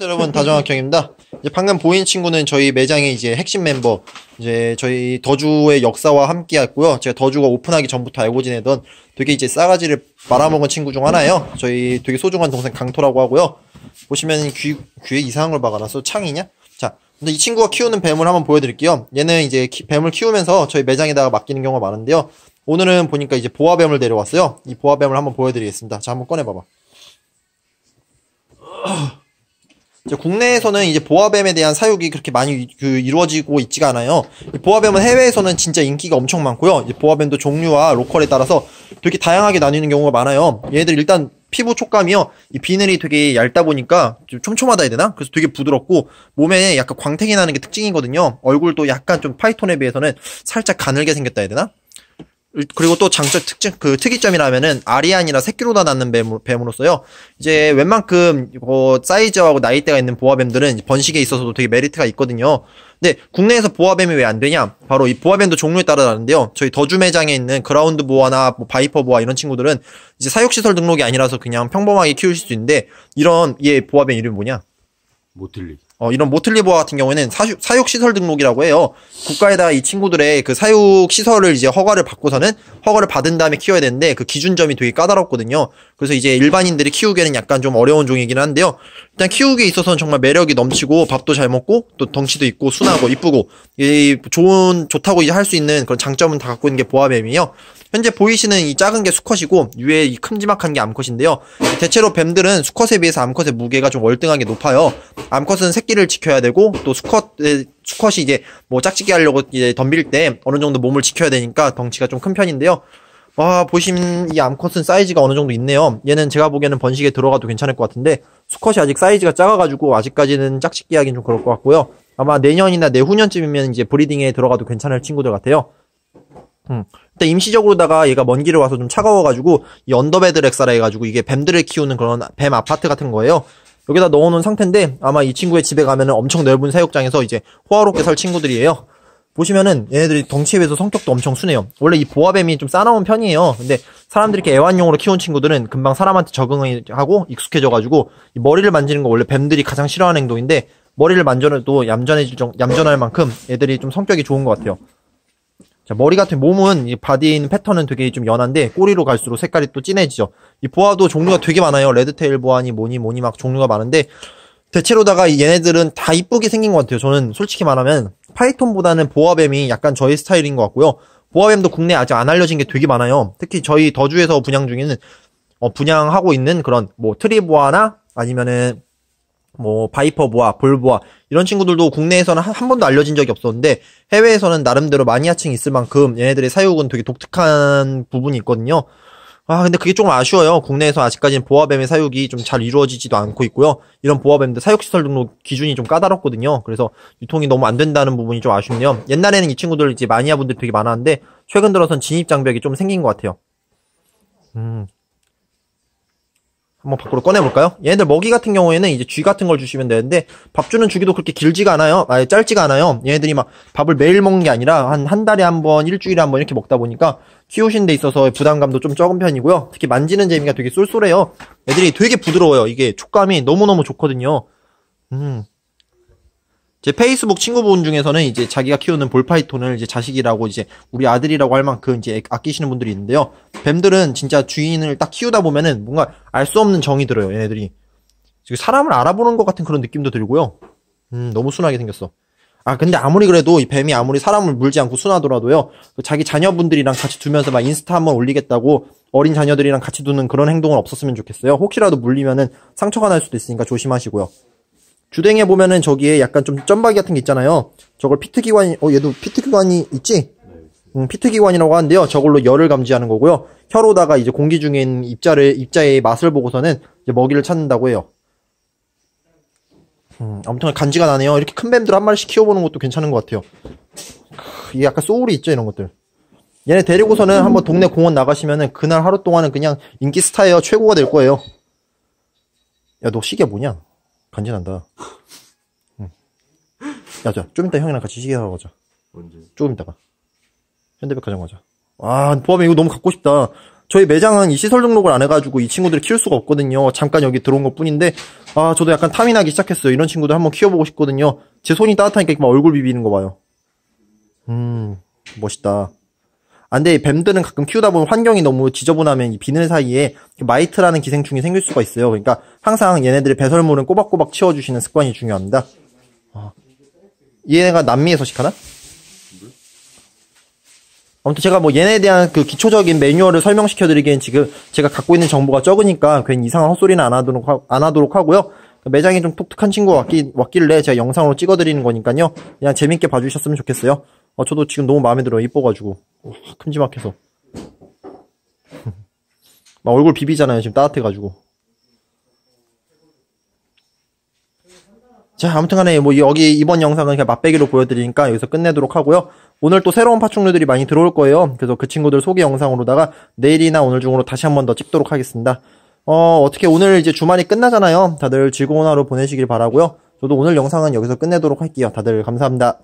여러분 다정학형입니다. 이제 방금 보인 친구는 저희 매장의 이제 핵심 멤버 이제 저희 더주의 역사와 함께 했고요. 제가 더주가 오픈하기 전부터 알고 지내던 되게 이제 싸가지를 말아먹은 친구 중 하나예요. 저희 되게 소중한 동생 강토라고 하고요. 보시면 귀, 귀에 이상한 걸 박아놨어. 창이냐? 자, 근데 이 친구가 키우는 뱀을 한번 보여드릴게요. 얘는 이제 키, 뱀을 키우면서 저희 매장에다가 맡기는 경우가 많은데요. 오늘은 보니까 이제 보아뱀을 데려왔어요. 이 보아뱀을 한번 보여드리겠습니다. 자, 한번 꺼내봐봐. 이제 국내에서는 이제 보아뱀에 대한 사육이 그렇게 많이 그 이루어지고 있지가 않아요. 보아뱀은 해외에서는 진짜 인기가 엄청 많고요. 보아뱀도 종류와 로컬에 따라서 되게 다양하게 나뉘는 경우가 많아요. 얘들 일단 피부 촉감이요. 이 비늘이 되게 얇다 보니까 좀 촘촘하다 해야 되나? 그래서 되게 부드럽고 몸에 약간 광택이 나는 게 특징이거든요. 얼굴도 약간 좀 파이톤에 비해서는 살짝 가늘게 생겼다 해야 되나? 그리고 또 장점 특징 그 특이점이라면은 아리안이나 새끼로다 낳는 뱀, 뱀으로서요. 이제 웬만큼 어, 사이즈하고 나이대가 있는 보아뱀들은 번식에 있어서도 되게 메리트가 있거든요. 근데 국내에서 보아뱀이 왜 안 되냐? 바로 이 보아뱀도 종류에 따라 다른데요. 저희 더주 매장에 있는 그라운드 보아나 뭐 바이퍼 보아 이런 친구들은 이제 사육시설 등록이 아니라서 그냥 평범하게 키우실 수 있는데 이런 얘 보아뱀 이름이 뭐냐? 모틀리. 어, 이런 모틀리버와 같은 경우에는 사 사육시설 등록이라고 해요. 국가에다 이 친구들의 그 사육시설을 이제 허가를 받고서는 허가를 받은 다음에 키워야 되는데 그 기준점이 되게 까다롭거든요. 그래서 이제 일반인들이 키우기에는 약간 좀 어려운 종이긴 한데요. 일단 키우기에 있어서는 정말 매력이 넘치고 밥도 잘 먹고 또 덩치도 있고 순하고 이쁘고 이 좋은 좋다고 이제 할 수 있는 그런 장점은 다 갖고 있는 게 보아뱀이에요. 현재 보이시는 이 작은 게 수컷이고 위에 이 큼지막한 게 암컷인데요. 대체로 뱀들은 수컷에 비해서 암컷의 무게가 좀 월등하게 높아요. 암컷은 새끼를 지켜야 되고 또수컷 수컷이 이제 뭐 짝짓기 하려고 이제 덤빌 때 어느 정도 몸을 지켜야 되니까 덩치가 좀 큰 편인데요. 와 아, 보시면 이 암컷은 사이즈가 어느 정도 있네요. 얘는 제가 보기에는 번식에 들어가도 괜찮을 것 같은데 수컷이 아직 사이즈가 작아가지고 아직까지는 짝짓기 하긴 좀 그럴 것 같고요. 아마 내년이나 내후년쯤이면 이제 브리딩에 들어가도 괜찮을 친구들 같아요. 근데 음. 임시적으로다가 얘가 먼 길을 와서 좀 차가워가지고 이 언더베드 렉사라 해가지고 이게 뱀들을 키우는 그런 뱀 아파트 같은 거예요. 여기다 넣어놓은 상태인데 아마 이 친구의 집에 가면은 엄청 넓은 사육장에서 이제 호화롭게 살 친구들이에요. 보시면은 얘네들이 덩치에 비해서 성격도 엄청 순해요. 원래 이 보아뱀이 좀 싸나운 편이에요. 근데 사람들이 이렇게 애완용으로 키운 친구들은 금방 사람한테 적응하고 익숙해져가지고 머리를 만지는 거 원래 뱀들이 가장 싫어하는 행동인데 머리를 만져도 얌전해질 정, 얌전할 만큼 애들이 좀 성격이 좋은 것 같아요. 자, 머리 같은 몸은 이 바디인 패턴은 되게 좀 연한데 꼬리로 갈수록 색깔이 또 진해지죠. 이 보아도 종류가 되게 많아요. 레드테일 보아니 뭐니 뭐니 막 종류가 많은데 대체로다가 얘네들은 다 이쁘게 생긴 것 같아요. 저는 솔직히 말하면 파이톤보다는 보아뱀이 약간 저의 스타일인 것 같고요. 보아뱀도 국내 아직 안 알려진 게 되게 많아요. 특히 저희 더주에서 분양 중에는 어, 분양하고 있는 그런 뭐 트리보아나 아니면은 뭐 바이퍼 보아, 볼 보아 이런 친구들도 국내에서는 한, 한, 번도 알려진 적이 없었는데 해외에서는 나름대로 마니아층이 있을 만큼 얘네들의 사육은 되게 독특한 부분이 있거든요. 아 근데 그게 조금 아쉬워요. 국내에서 아직까지는 보아뱀의 사육이 좀 잘 이루어지지도 않고 있고요. 이런 보아뱀들 사육시설 등록 기준이 좀 까다롭거든요. 그래서 유통이 너무 안 된다는 부분이 좀 아쉽네요. 옛날에는 이 친구들 이제 마니아분들 되게 많았는데 최근 들어선 진입 장벽이 좀 생긴 것 같아요. 음. 한번 밖으로 꺼내볼까요? 얘네들 먹이 같은 경우에는 이제 쥐 같은 걸 주시면 되는데 밥 주는 주기도 그렇게 길지가 않아요. 아예 짧지가 않아요. 얘네들이 막 밥을 매일 먹는 게 아니라 한 한 달에 한 번, 일주일에 한 번 이렇게 먹다 보니까 키우신 데있어서 부담감도 좀 적은 편이고요. 특히 만지는 재미가 되게 쏠쏠해요. 애들이 되게 부드러워요. 이게 촉감이 너무너무 좋거든요. 음. 제 페이스북 친구분 중에서는 이제 자기가 키우는 볼파이톤을 이제 자식이라고 이제 우리 아들이라고 할 만큼 이제 아끼시는 분들이 있는데요. 뱀들은 진짜 주인을 딱 키우다 보면은 뭔가 알 수 없는 정이 들어요, 얘네들이. 지금 사람을 알아보는 것 같은 그런 느낌도 들고요. 음, 너무 순하게 생겼어. 아, 근데 아무리 그래도 이 뱀이 아무리 사람을 물지 않고 순하더라도요. 그 자기 자녀분들이랑 같이 두면서 막 인스타 한번 올리겠다고 어린 자녀들이랑 같이 두는 그런 행동은 없었으면 좋겠어요. 혹시라도 물리면은 상처가 날 수도 있으니까 조심하시고요. 주댕에 보면은 저기에 약간 좀 점박이 같은 게 있잖아요. 저걸 피트기관이, 어, 얘도 피트기관이 있지? 음, 피트기관이라고 하는데요. 저걸로 열을 감지하는 거고요. 혀로다가 이제 공기 중에 입자를, 입자의 맛을 보고서는 이제 먹이를 찾는다고 해요. 음, 아무튼 간지가 나네요. 이렇게 큰 뱀들 한 마리씩 키워보는 것도 괜찮은 것 같아요. 이게 약간 소울이 있죠, 이런 것들. 얘네 데리고서는 한번 동네 공원 나가시면은 그날 하루 동안은 그냥 인기 스타예요. 최고가 될 거예요. 야, 너 시계 뭐냐? 간지난다. 응. 야, 자, 좀 이따 형이랑 같이 시계 사러 가자. 언제? 조금 이따가. 현대백화점 가자. 아, 보험면 이거 너무 갖고 싶다. 저희 매장은 이 시설 등록을 안 해가지고 이 친구들을 키울 수가 없거든요. 잠깐 여기 들어온 것 뿐인데, 아, 저도 약간 탐이 나기 시작했어요. 이런 친구들 한번 키워보고 싶거든요. 제 손이 따뜻하니까 막 얼굴 비비는 거 봐요. 음, 멋있다. 안 아, 근데 뱀들은 가끔 키우다 보면 환경이 너무 지저분하면 이 비늘 사이에 마이트라는 기생충이 생길 수가 있어요. 그러니까 항상 얘네들의 배설물은 꼬박꼬박 치워주시는 습관이 중요합니다. 아, 얘네가 남미에 서식하나? 아무튼 제가 뭐 얘네에 대한 그 기초적인 매뉴얼을 설명시켜드리기엔 지금 제가 갖고 있는 정보가 적으니까 괜히 이상한 헛소리는 안 하도록, 하, 안 하도록 하고요. 매장이 좀 독특한 친구가 왔기, 왔길래 제가 영상으로 찍어드리는 거니까요. 그냥 재밌게 봐주셨으면 좋겠어요. 어, 저도 지금 너무 마음에 들어요. 이뻐가지고. 큼지막해서. 막 얼굴 비비잖아요. 지금 따뜻해가지고. 자, 아무튼 간에 뭐 여기 이번 영상은 그냥 맛배기로 보여드리니까 여기서 끝내도록 하고요. 오늘 또 새로운 파충류들이 많이 들어올 거예요. 그래서 그 친구들 소개 영상으로다가 내일이나 오늘 중으로 다시 한 번 더 찍도록 하겠습니다. 어, 어떻게 오늘 이제 주말이 끝나잖아요. 다들 즐거운 하루 보내시길 바라고요. 저도 오늘 영상은 여기서 끝내도록 할게요. 다들 감사합니다.